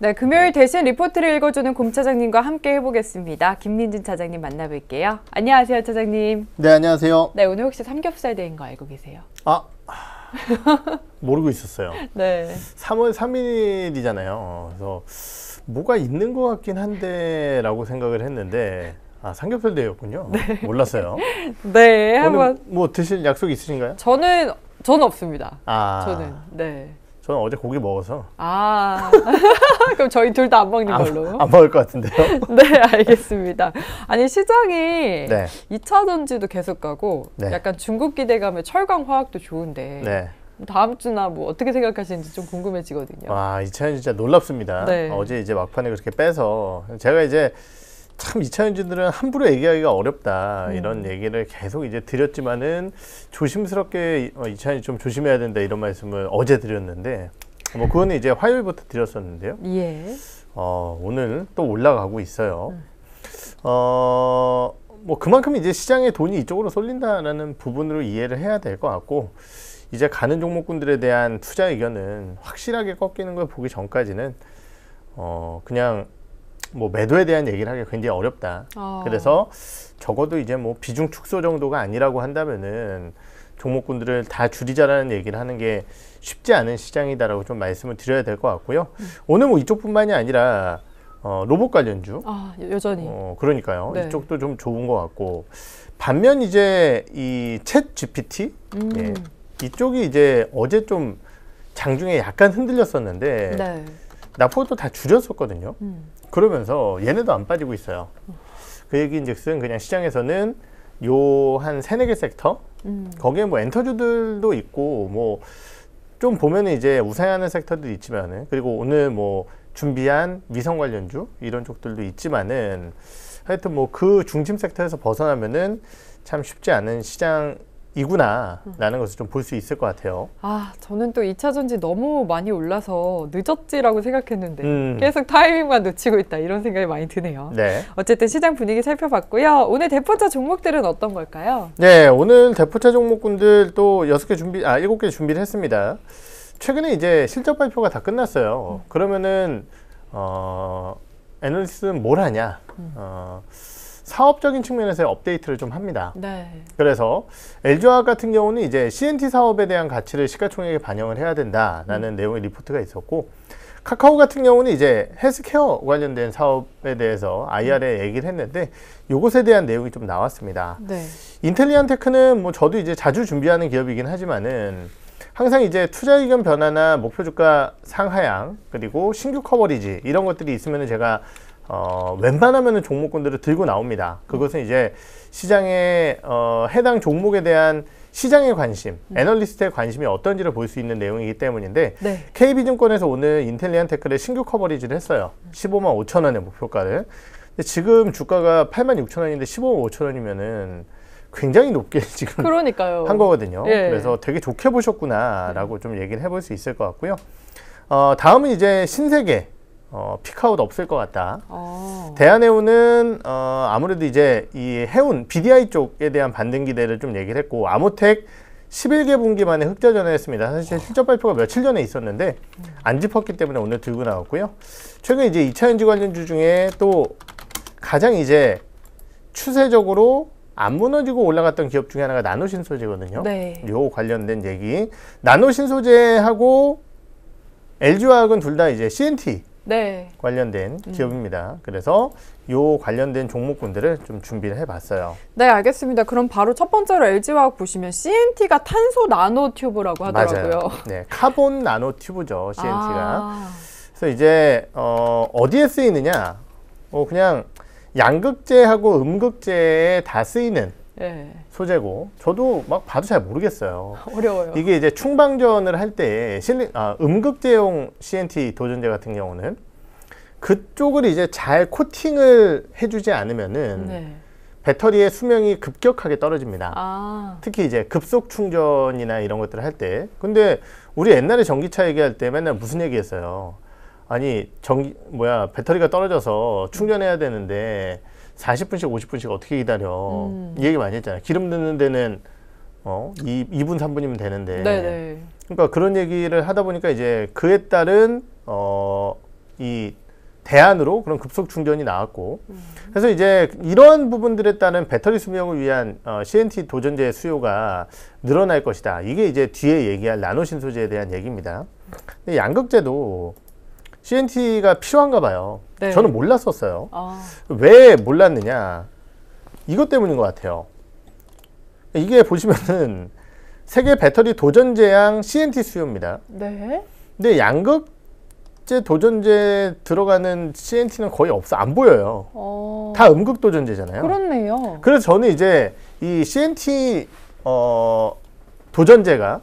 네, 금요일 대신 리포트를 읽어주는 곰 차장님과 함께 해보겠습니다. 김민진 차장님 만나뵐게요. 안녕하세요, 차장님. 네, 안녕하세요. 네, 오늘 혹시 삼겹살 대인 거 알고 계세요? 아, 모르고 있었어요. 네. 3월 3일이잖아요. 어, 그래서 뭐가 있는 것 같긴 한데라고 생각을 했는데 아 삼겹살 대였군요. 네. 몰랐어요. 네, 한번 뭐 드실 약속 있으신가요? 저는 저 없습니다. 아, 저는 네. 저는 어제 고기 먹어서. 아. 그럼 저희 둘 다 안 먹는 안, 걸로. 안 먹을 것 같은데요? 네, 알겠습니다. 아니, 시장이 네. 2차 전지도 계속 가고 네. 약간 중국 기대감에 철강 화학도 좋은데. 네. 뭐 다음 주나 뭐 어떻게 생각하시는지 좀 궁금해지거든요. 아, 2차는 진짜 놀랍습니다. 네. 어제 이제 막판에 그렇게 빼서 제가 이제 참 2차 엔진들은 함부로 얘기하기가 어렵다 음. 이런 얘기를 계속 이제 드렸지만은 조심스럽게 2차 엔진 어, 좀 조심해야 된다 이런 말씀을 어제 드렸는데 뭐 그거는 이제 화요일부터 드렸었는데요. 예. 어, 오늘 또 올라가고 있어요. 음. 어, 뭐 그만큼 이제 시장의 돈이 이쪽으로 쏠린다라는 부분으로 이해를 해야 될 것 같고 이제 가는 종목군들에 대한 투자 의견은 확실하게 꺾이는 걸 보기 전까지는 어, 그냥 뭐 매도에 대한 얘기를 하기가 굉장히 어렵다. 어. 그래서 적어도 이제 뭐 비중 축소 정도가 아니라고 한다면은 종목군들을 다 줄이자라는 얘기를 하는 게 쉽지 않은 시장이다라고 좀 말씀을 드려야 될 것 같고요. 음. 오늘 뭐 이쪽뿐만이 아니라 어, 로봇 관련주. 아, 여전히. 어, 그러니까요. 네. 이쪽도 좀 좋은 것 같고. 반면 이제 이 챗 GPT? 음. 예. 이쪽이 이제 어제 좀 장중에 약간 흔들렸었는데. 네. 나포도 다 줄였었거든요. 음. 그러면서 얘네도 안 빠지고 있어요. 그 얘기인즉슨 그냥 시장에서는 요 한 세네 개 섹터 음. 거기에 뭐 엔터주들도 있고 뭐 좀 보면은 이제 우상하는 섹터도 있지만은 그리고 오늘 뭐 준비한 위성 관련주 이런 쪽들도 있지만은 하여튼 뭐 그 중심 섹터에서 벗어나면은 참 쉽지 않은 시장 이구나라는 것을 좀 볼 수 있을 것 같아요. 아, 저는 또 2차 전지 너무 많이 올라서 늦었지라고 생각했는데 음. 계속 타이밍만 놓치고 있다 이런 생각이 많이 드네요. 네. 어쨌든 시장 분위기 살펴봤고요. 오늘 대포차 종목들은 어떤 걸까요? 네, 오늘 대포차 종목군들 또 6개 준비, 아, 7개 준비를 했습니다. 최근에 이제 실적 발표가 다 끝났어요. 음. 그러면은, 어, 애널리스트는 뭘 하냐? 음. 어, 사업적인 측면에서의 업데이트를 좀 합니다. 네. 그래서 LG화학 같은 경우는 이제 CNT 사업에 대한 가치를 시가총액에 반영을 해야 된다라는 음. 내용의 리포트가 있었고 카카오 같은 경우는 이제 헬스케어 관련된 사업에 대해서 IR에 음. 얘기를 했는데 요것에 대한 내용이 좀 나왔습니다. 네. 인텔리안테크는 뭐 저도 이제 자주 준비하는 기업이긴 하지만은 항상 이제 투자 의견 변화나 목표 주가 상하향 그리고 신규 커버리지 이런 것들이 있으면 제가 어, 웬만하면 종목군들을 들고 나옵니다. 그것은 이제 시장에 어, 해당 종목에 대한 시장의 관심, 음. 애널리스트의 관심이 어떤지를 볼 수 있는 내용이기 때문인데 네. KB증권에서 오늘 인텔리안테크를 신규 커버리지를 했어요. 15만 5천 원의 목표가를. 근데 지금 주가가 8만 6천 원인데 15만 5천 원이면은 굉장히 높게 지금 그러니까요. 한 거거든요. 예. 그래서 되게 좋게 보셨구나라고 네. 좀 얘기를 해볼 수 있을 것 같고요. 어, 다음은 이제 신세계 어, 픽아웃 없을 것 같다. 오. 어. 대한해운은 어, 아무래도 이제 이 해운 BDI 쪽에 대한 반등 기대를 좀 얘기를 했고 아모텍 11개 분기 만에 흑자 전환했습니다. 사실 어. 실적 발표가 며칠 전에 있었는데 안 짚었기 때문에 오늘 들고 나왔고요. 최근 이제 이차전지 관련주 중에 또 가장 이제 추세적으로 안 무너지고 올라갔던 기업 중에 하나가 나노신소재거든요. 네. 요 관련된 얘기. 나노신소재하고 LG화학은 둘 다 이제 CNT 네. 관련된 음. 기업입니다. 그래서 요 관련된 종목군들을 좀 준비를 해봤어요. 네, 알겠습니다. 그럼 바로 첫 번째로 LG화학 보시면 CNT가 탄소 나노튜브라고 하더라고요. 맞아요. 네, 카본 나노튜브죠, CNT가. 아. 그래서 이제 어, 어디에 쓰이느냐? 어, 그냥 양극재하고 음극재에 다 쓰이는 네. 소재고 저도 막 봐도 잘 모르겠어요. 어려워요. 이게 이제 충방전을 할 때 실리 아, 음극재용 CNT 도전제 같은 경우는 그쪽을 이제 잘 코팅을 해주지 않으면은 네. 배터리의 수명이 급격하게 떨어집니다. 아. 특히 이제 급속 충전이나 이런 것들을 할 때. 근데 우리 옛날에 전기차 얘기할 때 맨날 무슨 얘기했어요? 아니 전기 뭐야 배터리가 떨어져서 충전해야 되는데 40분씩 50분씩 어떻게 기다려? 음. 이 얘기 많이 했잖아요. 기름 넣는 데는 어 2, 2분 3분이면 되는데. 네네. 네. 그러니까 그런 얘기를 하다 보니까 이제 그에 따른 어이 대안으로 그런 급속 충전이 나왔고 그래서 이제 이런 부분들에 따른 배터리 수명을 위한 어, CNT 도전제의 수요가 늘어날 것이다. 이게 이제 뒤에 얘기할 나노신 소재에 대한 얘기입니다. 근데 양극재도 CNT가 필요한가 봐요. 네. 저는 몰랐었어요. 아. 왜 몰랐느냐? 이것 때문인 것 같아요. 이게 보시면은 세계 배터리 도전 제양 CNT 수요입니다. 네. 근데 양극 실제 도전제 들어가는 CNT는 거의 없어 안 보여요. 어... 다 음극 도전제잖아요. 그렇네요. 그래서 저는 이제 이 CNT 어, 도전제가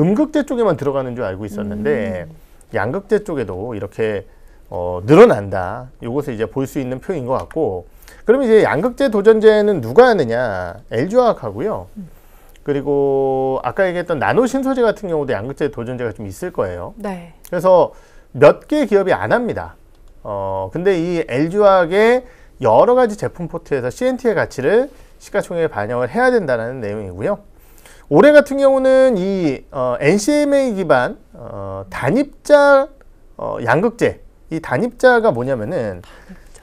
음극제 쪽에만 들어가는 줄 알고 있었는데 음... 양극제 쪽에도 이렇게 어, 늘어난다. 요것을 이제 볼 수 있는 표인 것 같고 그럼 이제 양극재 도전제는 누가 하느냐? LG화학하고요. 음. 그리고 아까 얘기했던 나노 신소재 같은 경우도 양극재 도전제가 좀 있을 거예요. 네. 그래서 몇개 기업이 안 합니다. 어, 근데 이 LG화학의 여러 가지 제품 포트에서 CNT의 가치를 시가총액에 반영을 해야 된다는 내용이고요. 올해 같은 경우는 이 어, NCMA 기반 어, 단입자 어, 양극재 이 단입자가 뭐냐면은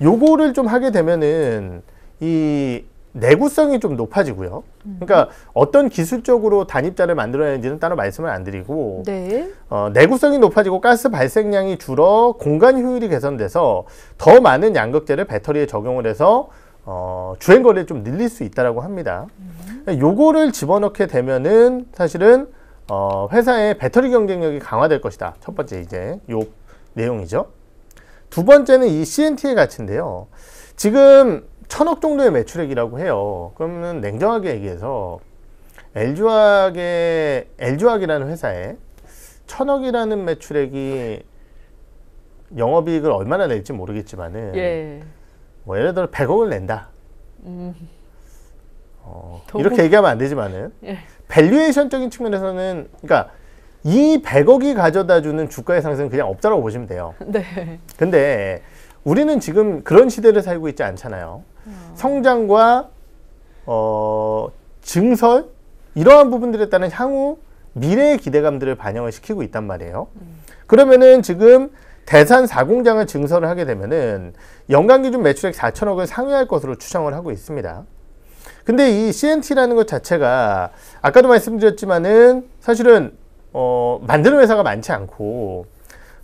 요거를 좀 하게 되면은 이 내구성이 좀 높아지고요. 음. 그러니까 어떤 기술적으로 단입자를 만들어야하는지는 따로 말씀을 안 드리고 네. 어, 내구성이 높아지고 가스 발생량이 줄어 공간 효율이 개선돼서 더 많은 양극재를 배터리에 적용을 해서 어, 주행 거리를 좀 늘릴 수 있다라고 합니다. 음. 요거를 집어넣게 되면은 사실은 어, 회사의 배터리 경쟁력이 강화될 것이다. 첫 번째 이제 요 내용이죠. 두 번째는 이 CNT의 가치인데요. 지금 천억 정도의 매출액이라고 해요. 그러면 냉정하게 얘기해서 LG화학의 LG화학이라는 회사에 천억이라는 매출액이 영업이익을 얼마나 낼지 모르겠지만은 예. 뭐 예를 들어 100억을 낸다. 음. 어, 이렇게 뭐- 얘기하면 안 되지만은 예. 밸류에이션적인 측면에서는 그러니까 이 100억이 가져다주는 주가의 상승은 그냥 없다라고 보시면 돼요. 네. 근데 우리는 지금 그런 시대를 살고 있지 않잖아요. 음. 성장과 어, 증설 이러한 부분들에 따른 향후 미래의 기대감들을 반영을 시키고 있단 말이에요. 음. 그러면은 지금 대산 4공장을 증설을 하게 되면은 연간 기준 매출액 4천억을 상회할 것으로 추정을 하고 있습니다. 근데 이 CNT라는 것 자체가 아까도 말씀드렸지만은 사실은 어, 만드는 회사가 많지 않고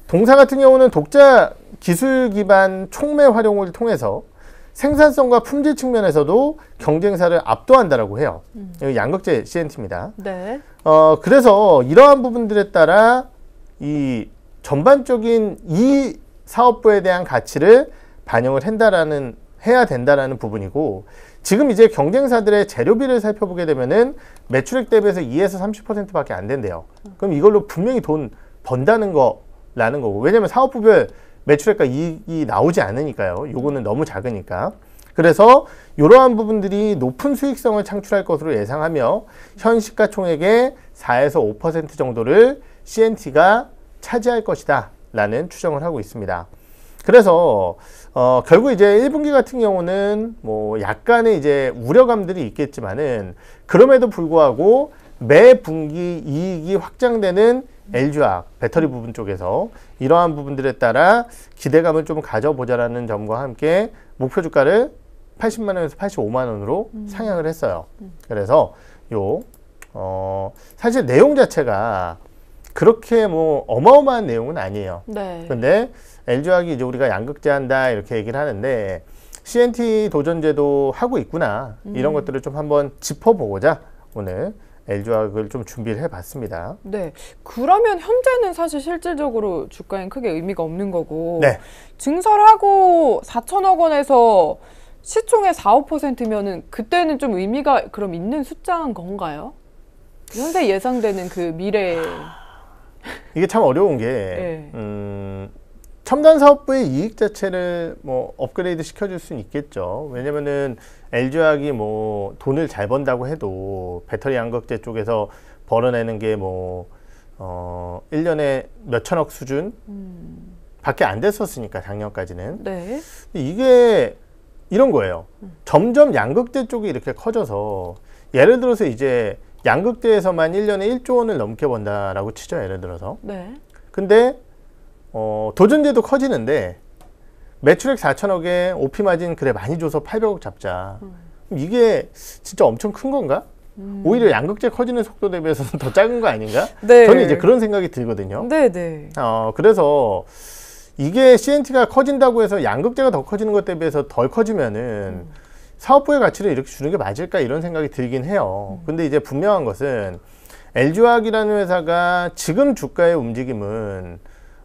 동사 같은 경우는 독자 기술 기반 촉매 활용을 통해서 생산성과 품질 측면에서도 경쟁사를 압도한다라고 해요. 음. 양극재 CNT입니다. 네. 어, 그래서 이러한 부분들에 따라 이 전반적인 이 사업부에 대한 가치를 반영을 한다라는 해야 된다라는 부분이고 지금 이제 경쟁사들의 재료비를 살펴보게 되면은 매출액 대비해서 2에서 30%밖에 안 된대요. 그럼 이걸로 분명히 돈 번다는 거라는 거고 왜냐면 사업부별 매출액과 이익이 나오지 않으니까요. 요거는 너무 작으니까. 그래서 이러한 부분들이 높은 수익성을 창출할 것으로 예상하며 현 시가총액의 4에서 5% 정도를 CNT가 차지할 것이다 라는 추정을 하고 있습니다. 그래서 어, 결국 이제 1분기 같은 경우는 뭐 약간의 이제 우려감들이 있겠지만은 그럼에도 불구하고 매 분기 이익이 확장되는 LG화학 배터리 부분 쪽에서 이러한 부분들에 따라 기대감을 좀 가져보자라는 점과 함께 목표 주가를 80만 원에서 85만 원으로 음. 상향을 했어요. 음. 그래서 요 어, 사실 내용 자체가 그렇게 뭐 어마어마한 내용은 아니에요. 네. 근데 LG화학이 이제 우리가 양극재한다 이렇게 얘기를 하는데 CNT 도전제도 하고 있구나 음. 이런 것들을 좀 한번 짚어보고자 오늘 엘조학을 좀 준비를 해봤습니다. 네. 그러면 현재는 사실 실질적으로 주가엔 크게 의미가 없는 거고 네. 증설하고 4천억 원에서 시총의 4, 5%면은 그때는 좀 의미가 그럼 있는 숫자인 건가요? 현재 예상되는 그 미래 이게 참 어려운 게 네. 음, 첨단 사업부의 이익 자체를 뭐 업그레이드 시켜줄 수는 있겠죠. 왜냐면은 LG화학이 뭐 돈을 잘 번다고 해도 배터리 양극재 쪽에서 벌어내는 게 뭐, 어, 1년에 몇천억 수준? 음. 밖에 안 됐었으니까, 작년까지는. 네. 이게 이런 거예요. 음. 점점 양극재 쪽이 이렇게 커져서 예를 들어서 이제 양극재에서만 1년에 1조 원을 넘게 번다라고 치죠. 예를 들어서. 네. 근데 어, 도전제도 커지는데 매출액 4천억에 오피 마진 그래 많이 줘서 800억 잡자. 음. 이게 진짜 엄청 큰 건가? 음. 오히려 양극재 커지는 속도 대비해서는 더 작은 거 아닌가? 네. 저는 이제 그런 생각이 들거든요. 네, 네. 어, 그래서 이게 CNT가 커진다고 해서 양극재가 더 커지는 것 대비해서 덜 커지면은 음. 사업부의 가치를 이렇게 주는 게 맞을까 이런 생각이 들긴 해요. 음. 근데 이제 분명한 것은 LG화학이라는 회사가 지금 주가의 움직임은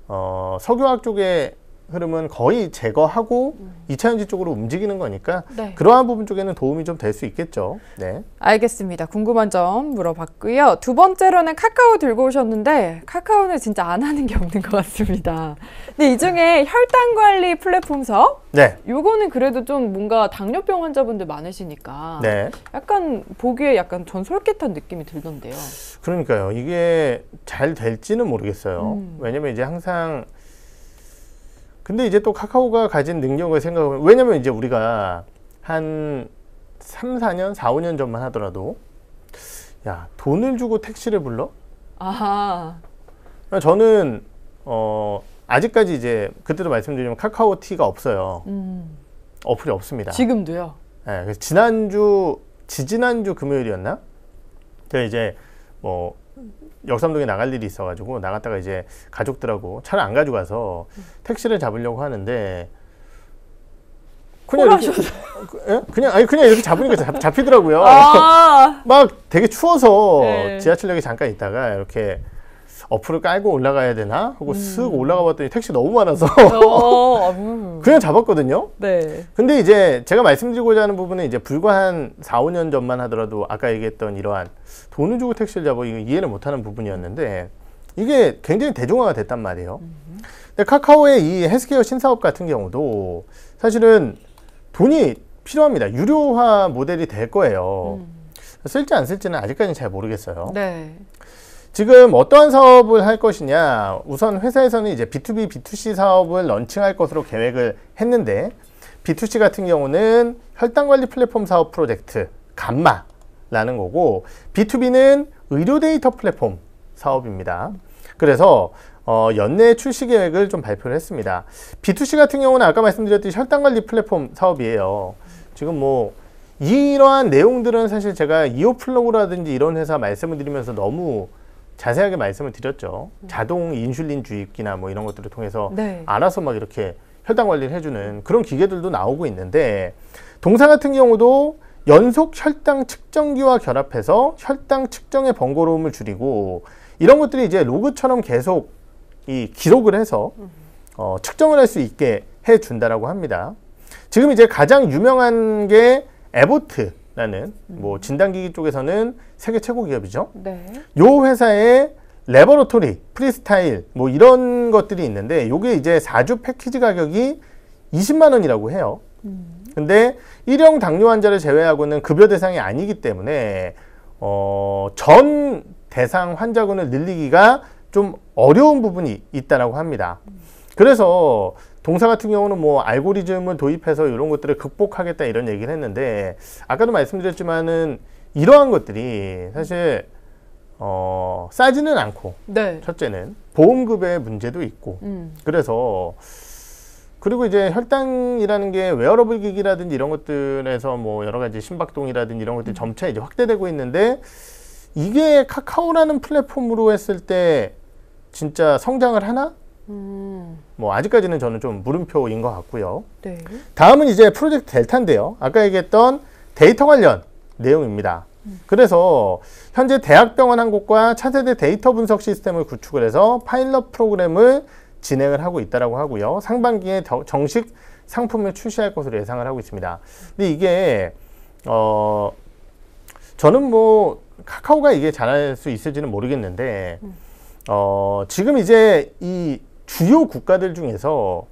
어, 석유학 쪽에 흐름은 거의 제거하고 음. 이차전지 쪽으로 움직이는 거니까 네. 그러한 부분 쪽에는 도움이 좀 될 수 있겠죠. 네. 알겠습니다. 궁금한 점 물어봤고요. 두 번째로는 카카오 들고 오셨는데 카카오는 진짜 안 하는 게 없는 것 같습니다. 근데 이 중에 혈당 관리 플랫폼 사 네. 요거는 그래도 좀 뭔가 당뇨병 환자분들 많으시니까 네. 약간 보기에 약간 전솔깃한 느낌이 들던데요. 그러니까요. 이게 잘 될지는 모르겠어요. 음. 왜냐면 이제 항상 근데 이제 또 카카오가 가진 능력을 생각하면 왜냐면 이제 우리가 한 3, 4년, 4, 5년 전만 하더라도 야 돈을 주고 택시를 불러? 아하. 그러니까 저는 어 아직까지 이제 그때도 말씀드리면 카카오 티가 없어요. 음. 어플이 없습니다. 지금도요. 네, 지난주 지지난주 금요일이었나? 제가 이제 뭐 역삼동에 나갈 일이 있어가지고 나갔다가 이제 가족들하고 차를 안 가져가서 택시를 잡으려고 하는데 그냥 이렇게 그, 예? 그냥 아니 그냥 이렇게 잡으니까 잡, 잡히더라고요. 아막 되게 추워서 네. 지하철역에 잠깐 있다가 이렇게 어플을 깔고 올라가야 되나? 하고 음. 쓱 올라가 봤더니 택시 너무 많아서 어, 어, 어. 음. 그냥 잡았거든요. 네. 근데 이제 제가 말씀드리고자 하는 부분은 이제 불과 한 4, 5년 전만 하더라도 아까 얘기했던 이러한 돈을 주고 택시를 잡아 이거 이해를 못하는 부분이었는데 이게 굉장히 대중화가 됐단 말이에요. 근데 카카오의 이 헬스케어 신사업 같은 경우도 사실은 돈이 필요합니다. 유료화 모델이 될 거예요. 음. 쓸지 안 쓸지는 아직까지는 잘 모르겠어요. 네. 지금 어떠한 사업을 할 것이냐 우선 회사에서는 이제 B2B, B2C 사업을 런칭할 것으로 계획을 했는데 B2C 같은 경우는 혈당관리 플랫폼 사업 프로젝트 감마라는 거고 B2B는 의료 데이터 플랫폼 사업입니다. 그래서 어, 연내 출시 계획을 좀 발표를 했습니다. B2C 같은 경우는 아까 말씀드렸듯이 혈당관리 플랫폼 사업이에요. 지금 뭐 이러한 내용들은 사실 제가 이오플로그라든지 이런 회사 말씀을 드리면서 너무 자세하게 말씀을 드렸죠. 음. 자동 인슐린 주입기나 뭐 이런 것들을 통해서 네. 알아서 막 이렇게 혈당 관리를 해주는 그런 기계들도 나오고 있는데 동사 같은 경우도 연속 혈당 측정기와 결합해서 혈당 측정의 번거로움을 줄이고 이런 것들이 이제 로그처럼 계속 이 기록을 해서 음. 어, 측정을 할 수 있게 해준다라고 합니다. 지금 이제 가장 유명한 게 에보트 라는 음. 뭐 진단기기 쪽에서는 세계 최고 기업이죠. 네. 요 회사의 레버로토리, 프리스타일 뭐 이런 것들이 있는데 요게 이제 4주 패키지 가격이 20만 원이라고 해요. 음. 근데 일형 당뇨 환자를 제외하고는 급여 대상이 아니기 때문에 어, 전 대상 환자군을 늘리기가 좀 어려운 부분이 있다라고 합니다. 음. 그래서 동사 같은 경우는 뭐 알고리즘을 도입해서 이런 것들을 극복하겠다 이런 얘기를 했는데 아까도 말씀드렸지만은 이러한 것들이 사실 어, 싸지는 않고 네. 첫째는 보험급의 문제도 있고 음. 그래서 그리고 이제 혈당이라는 게 웨어러블 기기라든지 이런 것들에서 뭐 여러 가지 심박동이라든지 이런 것들이 음. 점차 이제 확대되고 있는데 이게 카카오라는 플랫폼으로 했을 때 진짜 성장을 하나? 음. 뭐 아직까지는 저는 좀 물음표인 것 같고요. 네. 다음은 이제 프로젝트 델타인데요. 아까 얘기했던 데이터 관련 내용입니다. 음. 그래서 현재 대학병원 한 곳과 차세대 데이터 분석 시스템을 구축을 해서 파일럿 프로그램을 진행을 하고 있다라고 하고요. 상반기에 정식 상품을 출시할 것으로 예상을 하고 있습니다. 근데 이게 어 저는 뭐 카카오가 이게 잘할 수 있을지는 모르겠는데 음. 어, 지금 이제 이 주요 국가들 중에서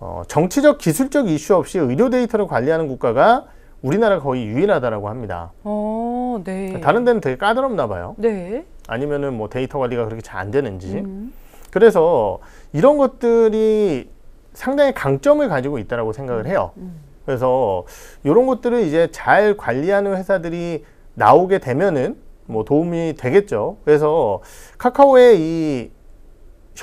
어, 정치적 기술적 이슈 없이 의료 데이터를 관리하는 국가가 우리나라가 거의 유일하다라고 합니다. 어, 네. 그러니까 다른 데는 되게 까다롭나 봐요. 네. 아니면은 뭐 데이터 관리가 그렇게 잘 안 되는지. 음. 그래서 이런 것들이 상당히 강점을 가지고 있다라고 생각을 해요. 음. 음. 그래서 이런 것들을 이제 잘 관리하는 회사들이 나오게 되면은 뭐 도움이 되겠죠. 그래서 카카오의 이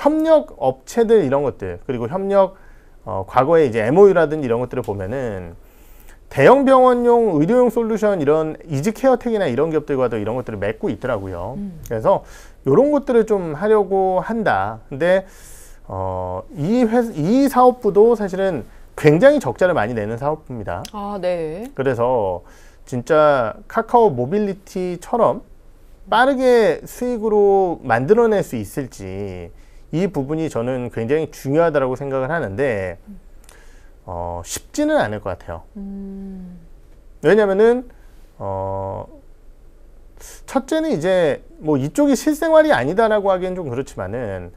협력 업체들 이런 것들 그리고 협력 어, 과거에 이제 MOU라든지 이런 것들을 보면은 대형 병원용 의료용 솔루션 이런 이지 케어텍이나 이런 기업들과도 이런 것들을 맺고 있더라고요. 음. 그래서 이런 것들을 좀 하려고 한다. 근데 어, 이, 회, 이 사업부도 사실은 굉장히 적자를 많이 내는 사업부입니다. 아, 네. 그래서 진짜 카카오 모빌리티처럼 빠르게 수익으로 만들어낼 수 있을지 이 부분이 저는 굉장히 중요하다고 생각을 하는데 어, 쉽지는 않을 것 같아요. 음. 왜냐면은 어, 첫째는 이제 뭐 이쪽이 실생활이 아니다라고 하기엔 좀 그렇지만은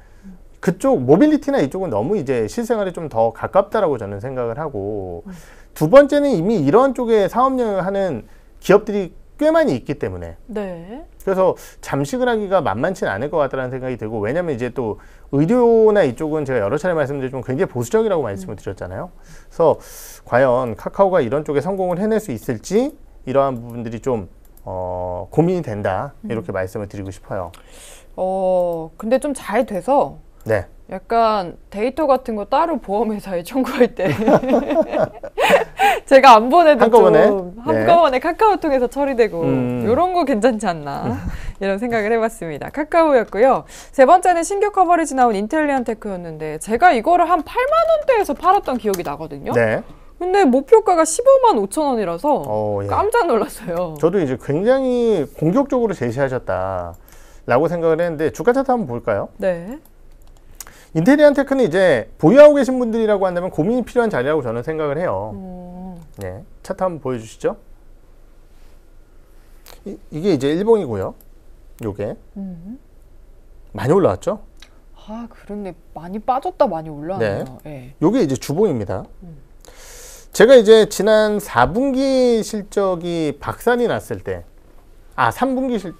그쪽 모빌리티나 이쪽은 너무 이제 실생활에 좀 더 가깝다라고 저는 생각을 하고 음. 두 번째는 이미 이런 쪽에 사업 영향을 하는 기업들이 꽤 많이 있기 때문에 네. 그래서 잠식을 하기가 만만치 는 않을 것 같다는 생각이 들고 왜냐면 이제 또 의료나 이쪽은 제가 여러 차례 말씀드리지만 굉장히 보수적이라고 말씀을 음. 드렸잖아요. 그래서 과연 카카오가 이런 쪽에 성공을 해낼 수 있을지 이러한 부분들이 좀 어, 고민이 된다 음. 이렇게 말씀을 드리고 싶어요. 어 근데 좀 잘 돼서 네. 약간 데이터 같은 거 따로 보험회사에 청구할 때 제가 안 보내도 한꺼번에? 좀 한꺼번에 네. 카카오톡에서 처리되고 음. 이런 거 괜찮지 않나. 이런 생각을 해봤습니다. 카카오였고요. 세 번째는 신규 커버리지 나온 인텔리안 테크였는데 제가 이거를 한 8만 원대에서 팔았던 기억이 나거든요. 네. 근데 목표가가 15만 5천 원이라서 오, 어, 예. 깜짝 놀랐어요. 저도 이제 굉장히 공격적으로 제시하셨다라고 생각을 했는데 주가 차트 한번 볼까요? 네. 인테리안 테크는 이제 보유하고 계신 분들이라고 한다면 고민이 필요한 자리라고 저는 생각을 해요. 음. 네, 차트 한번 보여주시죠. 이, 게 이제 일봉이고요 요게 음. 많이 올라왔죠? 아 그렇네 많이 빠졌다 많이 올라왔네요. 네. 네. 예. 게 이제 주봉입니다. 음. 제가 이제 지난 4분기 실적이 박산이 났을 때, 아 3분기 실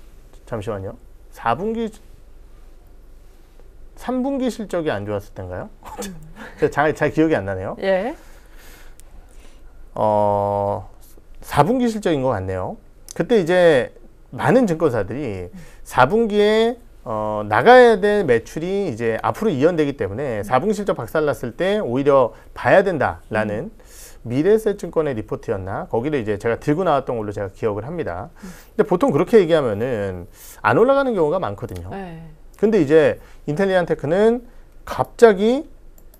잠시만요. 4분기 3분기 실적이 안 좋았을 때인가요? 음. 잘, 잘 기억이 안 나네요. 예. 어 4분기 실적인 것 같네요. 그때 이제 많은 증권사들이 4분기에 어, 나가야 될 매출이 이제 앞으로 이연되기 때문에 4분기 음. 실적 박살났을 때 오히려 봐야 된다라는 음. 미래세증권의 리포트였나 거기를 이제 제가 들고 나왔던 걸로 제가 기억을 합니다. 음. 근데 보통 그렇게 얘기하면은 안 올라가는 경우가 많거든요. 네. 근데 이제 인텔리안테크는 갑자기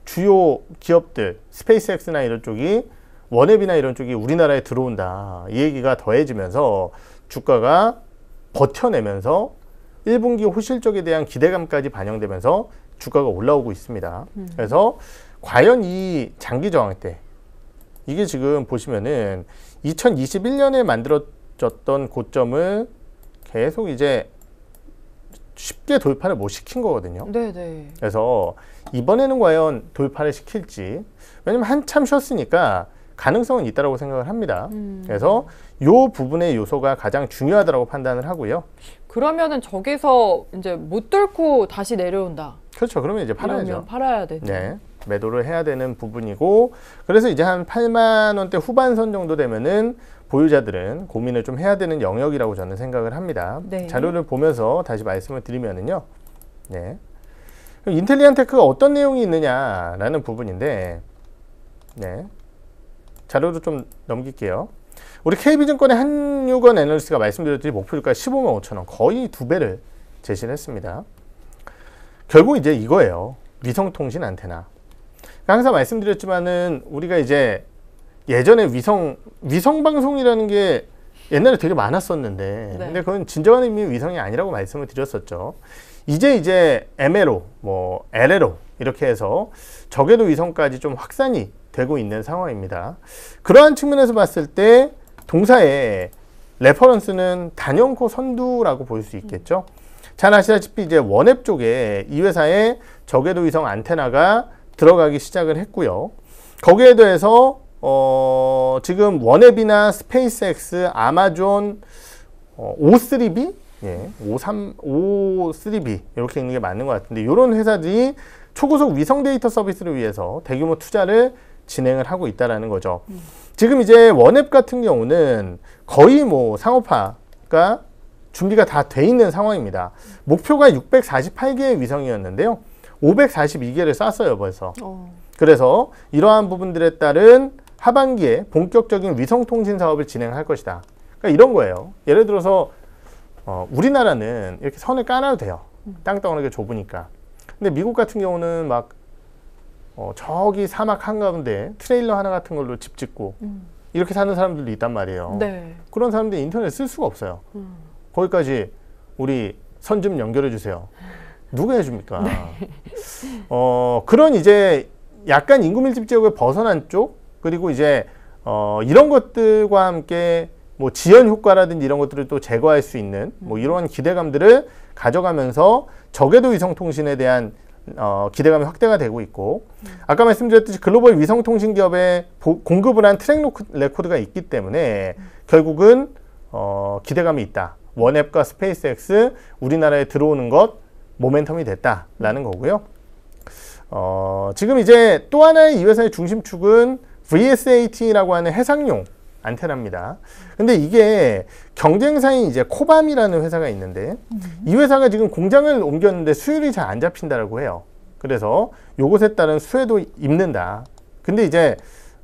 주요 기업들 스페이스X나 이런 쪽이 원앱이나 이런 쪽이 우리나라에 들어온다 이 얘기가 더해지면서 주가가 버텨내면서 1분기 호실적에 대한 기대감까지 반영되면서 주가가 올라오고 있습니다. 음. 그래서 과연 이 장기 저항 때 이게 지금 보시면은 2021년에 만들어졌던 고점을 계속 이제 쉽게 돌파를 못 시킨 거거든요. 네네. 네. 그래서 이번에는 과연 돌파를 시킬지 왜냐면 한참 쉬었으니까 가능성은 있다라고 생각을 합니다. 음. 그래서 요 부분의 요소가 가장 중요하다고 판단을 하고요. 그러면은 저기서 이제 못 뚫고 다시 내려온다. 그렇죠. 그러면 이제 팔아야죠. 팔아야 되죠. 네. 매도를 해야 되는 부분이고 그래서 이제 한 8만 원대 후반선 정도 되면은 보유자들은 고민을 좀 해야 되는 영역이라고 저는 생각을 합니다. 네. 자료를 보면서 다시 말씀을 드리면은요. 네. 인텔리안 테크가 어떤 내용이 있느냐라는 부분인데 네. 자료도 좀 넘길게요. 우리 KB증권의 한유건 애널리스트가 말씀드렸듯이 목표주가 15만 5천원 거의 두 배를 제시를 했습니다. 결국 이제 이거예요. 위성통신 안테나. 그러니까 항상 말씀드렸지만은 우리가 이제 예전에 위성 위성 방송이라는 게 옛날에 되게 많았었는데 네. 근데 그건 진정한 의미의 위성이 아니라고 말씀을 드렸었죠. 이제 이제 MLO, 뭐 LLO 이렇게 해서 저궤도 위성까지 좀 확산이 되고 있는 상황입니다. 그러한 측면에서 봤을 때 동사의 레퍼런스는 단연코 선두라고 볼 수 있겠죠. 잘 아시다시피 이제 원앱 쪽에 이 회사의 저궤도 위성 안테나가 들어가기 시작을 했고요. 거기에 대해서 어 지금 원앱이나 스페이스X, 아마존 어, O3B 예, 5 3 b 이렇게 있는 게 맞는 것 같은데 이런 회사들이 초고속 위성 데이터 서비스를 위해서 대규모 투자를 진행을 하고 있다라는 거죠. 음. 지금 이제 원앱 같은 경우는 거의 뭐 상업화가 준비가 다 돼 있는 상황입니다. 목표가 648개의 위성이었는데요. 542개를 쐈어요, 벌써. 어. 그래서 이러한 부분들에 따른 하반기에 본격적인 위성 통신 사업을 진행할 것이다. 그러니까 이런 거예요. 예를 들어서 어, 우리나라는 이렇게 선을 깔아도 돼요. 음. 땅덩어리가 좁으니까. 근데 미국 같은 경우는 막 어, 저기 사막 한가운데 트레일러 하나 같은 걸로 집 짓고 음. 이렇게 사는 사람들도 있단 말이에요. 네. 그런 사람들이 인터넷 쓸 수가 없어요. 음. 거기까지 우리 선 좀 연결해 주세요. 누가 해줍니까? 네. 어, 그런 이제 약간 인구 밀집 지역을 벗어난 쪽 그리고 이제 어, 이런 것들과 함께 뭐 지연 효과라든지 이런 것들을 또 제거할 수 있는 뭐 이러한 기대감들을 가져가면서 저궤도 위성 통신에 대한 어, 기대감이 확대가 되고 있고 아까 말씀드렸듯이 글로벌 위성통신 기업에 보, 공급을 한 트랙 레코드가 있기 때문에 결국은 어, 기대감이 있다. 원앱과 스페이스엑스 우리나라에 들어오는 것 모멘텀이 됐다라는 거고요. 어, 지금 이제 또 하나의 이 회사의 중심축은 VSAT라고 하는 해상용 안테나입니다. 근데 이게 경쟁사인 이제 코밤이라는 회사가 있는데 음. 이 회사가 지금 공장을 옮겼는데 수율이 잘 안 잡힌다라고 해요. 그래서 요것에 따른 수혜도 입는다. 근데 이제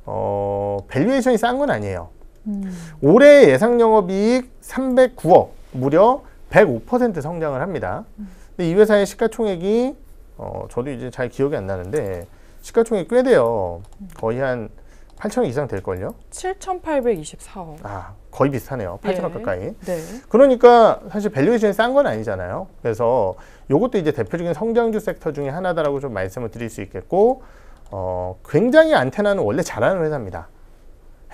어 밸류에이션이 싼 건 아니에요. 음. 올해 예상 영업이익 309억 무려 105% 성장을 합니다. 근데 이 회사의 시가총액이 어 저도 이제 잘 기억이 안 나는데 시가총액 꽤 돼요. 거의 한 8천원 이상 될걸요? 7,824억. 아, 거의 비슷하네요. 8 0원 예. 가까이. 네. 그러니까 사실 밸류에이션이 싼 건 아니잖아요. 그래서 요것도 이제 대표적인 성장주 섹터 중에 하나다라고 좀 말씀을 드릴 수 있겠고, 어, 굉장히 안테나는 원래 잘하는 회사입니다.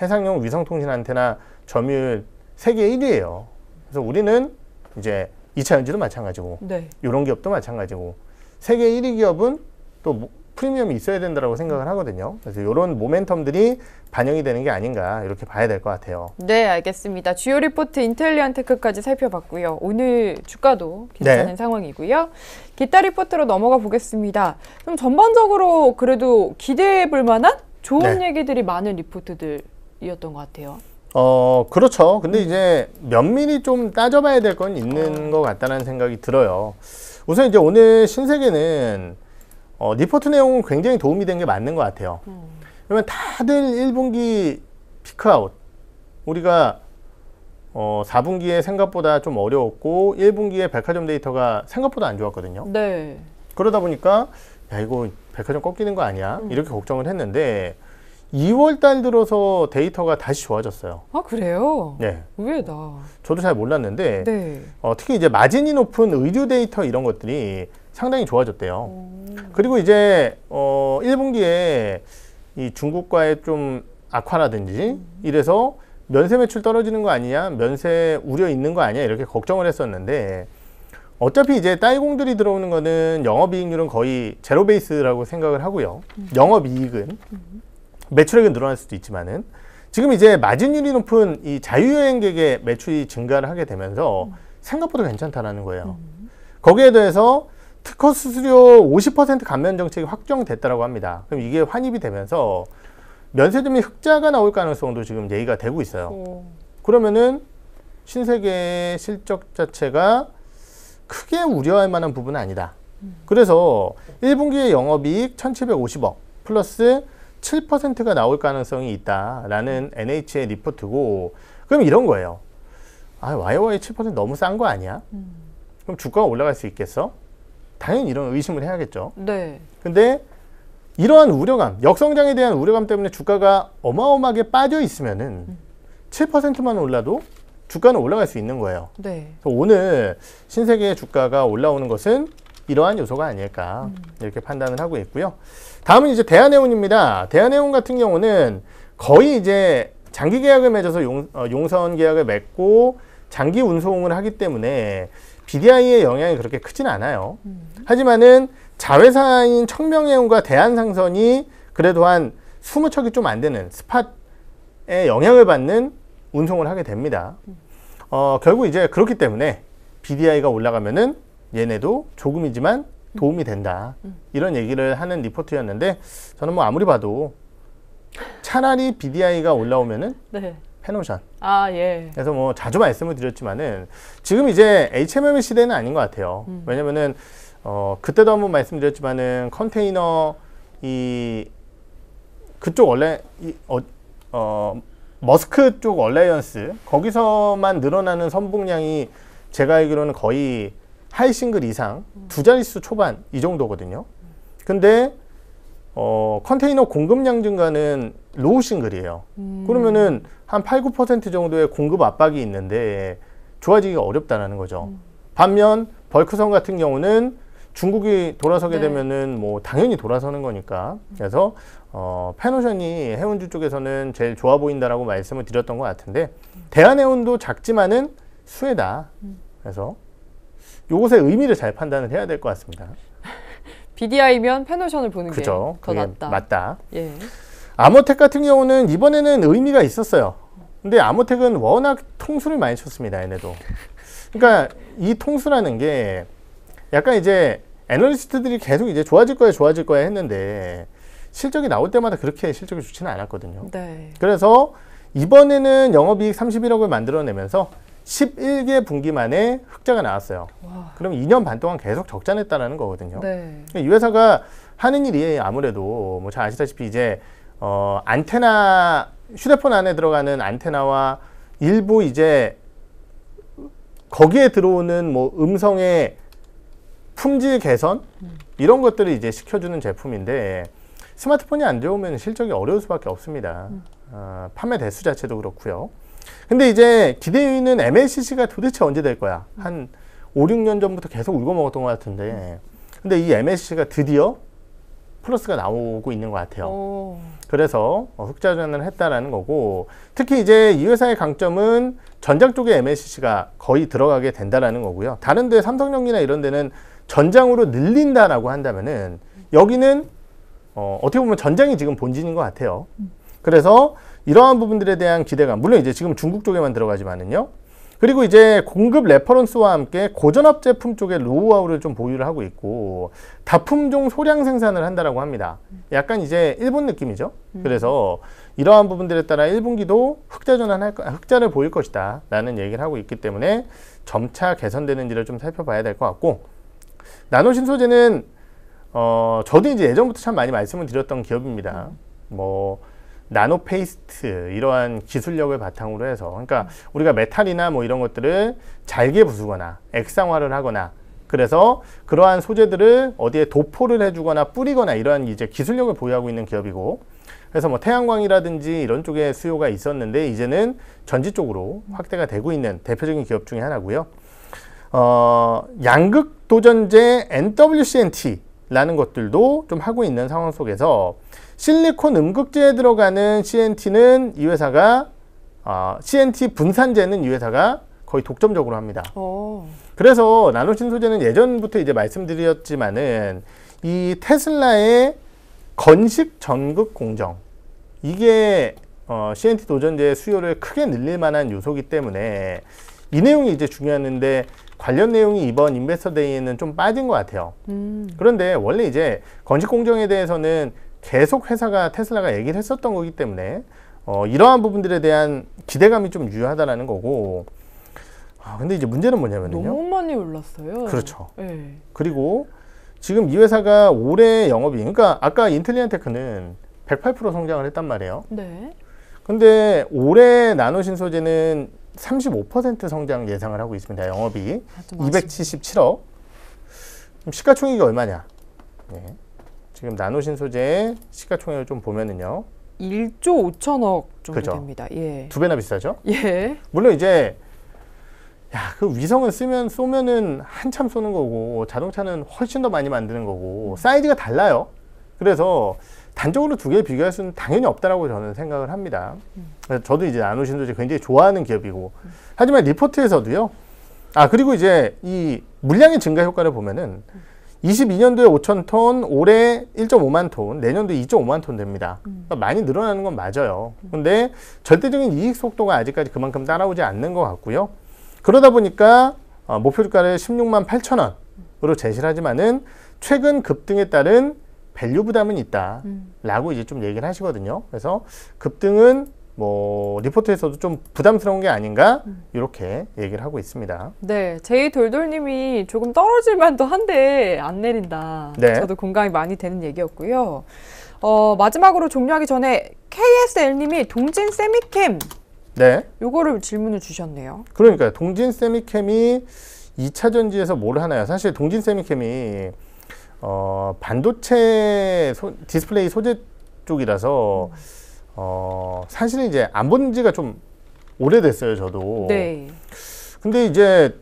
해상용 위성통신 안테나 점유율 세계 1위예요. 그래서 우리는 이제 2차 연지도 마찬가지고, 네. 이런 기업도 마찬가지고, 세계 1위 기업은 또 뭐 프리미엄이 있어야 된다고 생각을 하거든요. 그래서 이런 모멘텀들이 반영이 되는 게 아닌가 이렇게 봐야 될 것 같아요. 네, 알겠습니다. 주요 리포트 인텔리안 테크까지 살펴봤고요. 오늘 주가도 괜찮은 네. 상황이고요. 기타 리포트로 넘어가 보겠습니다. 좀 전반적으로 그래도 기대해 볼 만한 좋은 네. 얘기들이 많은 리포트들이었던 것 같아요. 어, 그렇죠. 근데 이제 면밀히 좀 따져봐야 될 건 있는 어. 것 같다는 생각이 들어요. 우선 이제 오늘 신세계는 어, 리포트 내용은 굉장히 도움이 된 게 맞는 것 같아요. 음. 그러면 다들 1분기 피크아웃 우리가 어, 4분기에 생각보다 좀 어려웠고 1분기에 백화점 데이터가 생각보다 안 좋았거든요. 네. 그러다 보니까 야 이거 백화점 꺾이는 거 아니야? 음. 이렇게 걱정을 했는데 2월 달 들어서 데이터가 다시 좋아졌어요. 아 그래요? 네. 의외다. 저도 잘 몰랐는데 네. 어, 특히 이제 마진이 높은 의류 데이터 이런 것들이 상당히 좋아졌대요. 음. 그리고 이제 어 1분기에 이 중국과의 좀 악화라든지 음. 이래서 면세 매출 떨어지는 거 아니냐, 면세 우려 있는 거아니냐 이렇게 걱정을 했었는데 어차피 이제 딸공들이 들어오는 거는 영업이익률은 거의 제로 베이스라고 생각을 하고요. 음. 영업이익은 음. 매출액은 늘어날 수도 있지만은 지금 이제 마진율이 높은 이 자유여행객의 매출이 증가를 하게 되면서 음. 생각보다 괜찮다라는 거예요. 음. 거기에 대해서 특허 수수료 50% 감면 정책이 확정됐다고 합니다. 그럼 이게 환입이 되면서 면세점이 흑자가 나올 가능성도 지금 얘기가 되고 있어요. 오. 그러면은 신세계 실적 자체가 크게 우려할 만한 부분은 아니다. 음. 그래서 1분기의 영업이익 1,750억 플러스 7%가 나올 가능성이 있다라는 NH의 리포트고 그럼 이런 거예요. 아, YOY 7% 너무 싼 거 아니야? 음. 그럼 주가가 올라갈 수 있겠어? 당연히 이런 의심을 해야겠죠. 네. 근데 이러한 우려감, 역성장에 대한 우려감 때문에 주가가 어마어마하게 빠져 있으면은 7%만 음. 올라도 주가는 올라갈 수 있는 거예요. 네. 오늘 신세계의 주가가 올라오는 것은 이러한 요소가 아닐까 음. 이렇게 판단을 하고 있고요. 다음은 이제 대한해운입니다. 대한해운 같은 경우는 거의 이제 장기 계약을 맺어서 용, 어, 용선 계약을 맺고 장기 운송을 하기 때문에 BDI의 영향이 그렇게 크진 않아요. 음. 하지만은 자회사인 청명해운과 대한상선이 그래도 한 20척이 좀 안 되는 스팟에 영향을 받는 운송을 하게 됩니다. 음. 어, 결국 이제 그렇기 때문에 BDI가 올라가면은 얘네도 조금이지만 도움이 된다. 음. 음. 이런 얘기를 하는 리포트였는데 저는 뭐 아무리 봐도 차라리 BDI가 올라오면은 네. 페노션. 아, 예. 그래서 뭐 자주 말씀을 드렸지만은 지금 이제 HMM 시대는 아닌 것 같아요. 음. 왜냐면은 어, 그때도 한번 말씀드렸지만은 컨테이너 이 그쪽 원래 이, 어, 어, 머스크 쪽 얼라이언스 거기서만 늘어나는 선봉량이 제가 알기로는 거의 하이 싱글 이상 두 자릿수 초반 이 정도거든요. 근데 어, 컨테이너 공급량 증가는 로우 싱글이에요. 음. 그러면은 한 8, 9% 정도의 공급 압박이 있는데 좋아지기가 어렵다라는 거죠. 음. 반면 벌크성 같은 경우는 중국이 돌아서게 네. 되면은 뭐 당연히 돌아서는 거니까. 그래서 어, 패노션이 해운주 쪽에서는 제일 좋아 보인다라고 말씀을 드렸던 것 같은데 대한해운도 작지만은 수혜다. 음. 그래서 요것의 의미를 잘 판단을 해야 될 것 같습니다. BDI면 패노션을 보는 게 더 낫다. 맞다. 예. 아모텍 같은 경우는 이번에는 의미가 있었어요. 근데 아모텍은 워낙 통수를 많이 쳤습니다. 얘네도. 그러니까 이 통수라는 게 약간 이제 애널리스트들이 계속 이제 좋아질 거야 좋아질 거야 했는데 실적이 나올 때마다 그렇게 실적이 좋지는 않았거든요. 네. 그래서 이번에는 영업이익 31억을 만들어내면서 십일 개 분기 만에 흑자가 나왔어요. 그럼 이 년 반 동안 계속 적자 냈다라는 거거든요. 네. 그러니까 이 회사가 하는 일이 아무래도 뭐잘 아시다시피 이제 어 안테나 휴대폰 안에 들어가는 안테나와 일부 이제 거기에 들어오는 뭐 음성의 품질 개선 음. 이런 것들을 이제 시켜주는 제품인데 스마트폰이 안 좋으면 실적이 어려울 수밖에 없습니다. 음. 어, 판매 대수 자체도 그렇고요. 근데 이제 기대위는 MLCC가 도대체 언제 될 거야? 한 5, 6년 전부터 계속 울고 먹었던 것 같은데. 근데 이 MLCC가 드디어 플러스가 나오고 있는 것 같아요. 오. 그래서 어, 흑자전환을 했다라는 거고 특히 이제 이 회사의 강점은 전장 쪽에 MLCC가 거의 들어가게 된다라는 거고요. 다른 데 삼성전기나 이런 데는 전장으로 늘린다라고 한다면은 여기는 어, 어떻게 보면 전장이 지금 본진인 것 같아요. 그래서 이러한 부분들에 대한 기대감 물론 이제 지금 중국 쪽에만 들어가지만은요 그리고 이제 공급 레퍼런스와 함께 고전업 제품 쪽에 노하우를 좀 보유를 하고 있고 다품종 소량 생산을 한다라고 합니다. 약간 이제 일본 느낌이죠. 음. 그래서 이러한 부분들에 따라 1분기도 흑자 전환할 흑자를 보일 것이다라는 얘기를 하고 있기 때문에 점차 개선되는지를 좀 살펴봐야 될 것 같고 나노신소재는 어 저도 이제 예전부터 참 많이 말씀을 드렸던 기업입니다. 음. 뭐 나노 페이스트 이러한 기술력을 바탕으로 해서 그러니까 우리가 메탈이나 뭐 이런 것들을 잘게 부수거나 액상화를 하거나 그래서 그러한 소재들을 어디에 도포를 해주거나 뿌리거나 이러한 이제 기술력을 보유하고 있는 기업이고 그래서 뭐 태양광이라든지 이런 쪽에 수요가 있었는데 이제는 전지 쪽으로 확대가 되고 있는 대표적인 기업 중에 하나고요. 어, 양극 도전제 NWCNT라는 것들도 좀 하고 있는 상황 속에서 실리콘 음극재에 들어가는 CNT는 이 회사가 어, 아, CNT 분산재는 이 회사가 거의 독점적으로 합니다. 오. 어. 그래서 나노신소재는 예전부터 이제 말씀드렸지만은 이 테슬라의 건식 전극 공정 이게 어, CNT 도전제 수요를 크게 늘릴 만한 요소기 때문에 이 내용이 이제 중요한데 관련 내용이 이번 인베스터데이에는 좀 빠진 것 같아요. 음. 그런데 원래 이제 건식 공정에 대해서는 계속 회사가 테슬라가 얘기를 했었던 거기 때문에 어, 이러한 부분들에 대한 기대감이 좀 유효하다라는 거고 아, 근데 이제 문제는 뭐냐면요. 너무 많이 올랐어요. 그렇죠. 네. 그리고 지금 이 회사가 올해 영업이 그러니까 아까 인텔리안테크는 108% 성장을 했단 말이에요. 네. 근데 올해 나노신 소재는 35% 성장 예상을 하고 있습니다. 영업이익 아, 277억. 시가총액이 얼마냐? 네. 지금 나노신 소재 시가총액을 좀 보면은요. 1조 5천억 정도 그죠. 됩니다. 예. 두 배나 비싸죠? 예. 물론 이제 야, 그 위성을 쓰면 쏘면은 한참 쏘는 거고 자동차는 훨씬 더 많이 만드는 거고 사이즈가 달라요. 그래서 단적으로 두 개 비교할 수는 당연히 없다라고 저는 생각을 합니다. 그래서 저도 이제 나노신도제 굉장히 좋아하는 기업이고 하지만 리포트에서도요. 아 그리고 이제 이 물량의 증가 효과를 보면은 22년도에 5천 톤, 올해 1.5만 톤, 내년도 2.5만 톤 됩니다. 음. 그러니까 많이 늘어나는 건 맞아요. 음. 근데 절대적인 이익 속도가 아직까지 그만큼 따라오지 않는 것 같고요. 그러다 보니까 어, 목표 주가를 16만 8천 원으로 제시하지만은 를 최근 급등에 따른 밸류 부담은 있다라고 음. 이제 좀 얘기를 하시거든요. 그래서 급등은 뭐 리포트에서도 좀 부담스러운 게 아닌가 음. 이렇게 얘기를 하고 있습니다. 네, 제이 돌돌님이 조금 떨어질 만도 한데 안 내린다. 네. 저도 공감이 많이 되는 얘기였고요. 어, 마지막으로 종료하기 전에 KSL님이 동진 세미캠 네. 요거를 질문을 주셨네요. 그러니까 동진 세미캠이 2차 전지에서 뭘 하나요? 사실 동진 세미캠이 어, 반도체 소, 디스플레이 소재 쪽이라서 음. 어, 사실은 이제 안 본 지가 좀 오래됐어요, 저도. 네. 근데 이제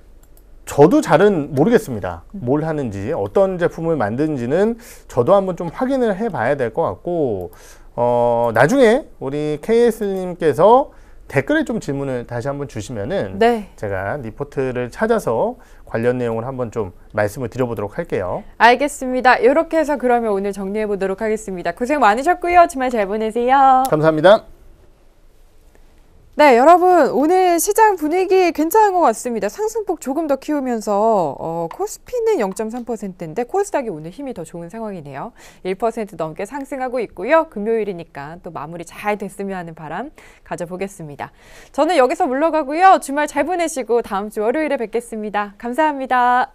저도 잘은 모르겠습니다. 뭘 하는지, 어떤 제품을 만드는지는 저도 한번 좀 확인을 해 봐야 될 것 같고, 어, 나중에 우리 KS님께서 댓글에 좀 질문을 다시 한번 주시면은 네. 제가 리포트를 찾아서 관련 내용을 한번 좀 말씀을 드려보도록 할게요. 알겠습니다. 이렇게 해서 그러면 오늘 정리해 보도록 하겠습니다. 고생 많으셨고요. 주말 잘 보내세요. 감사합니다. 네, 여러분 오늘 시장 분위기 괜찮은 것 같습니다. 상승폭 조금 더 키우면서 어, 코스피는 0.3%인데 코스닥이 오늘 힘이 더 좋은 상황이네요. 1% 넘게 상승하고 있고요. 금요일이니까 또 마무리 잘 됐으면 하는 바람 가져보겠습니다. 저는 여기서 물러가고요. 주말 잘 보내시고 다음 주 월요일에 뵙겠습니다. 감사합니다.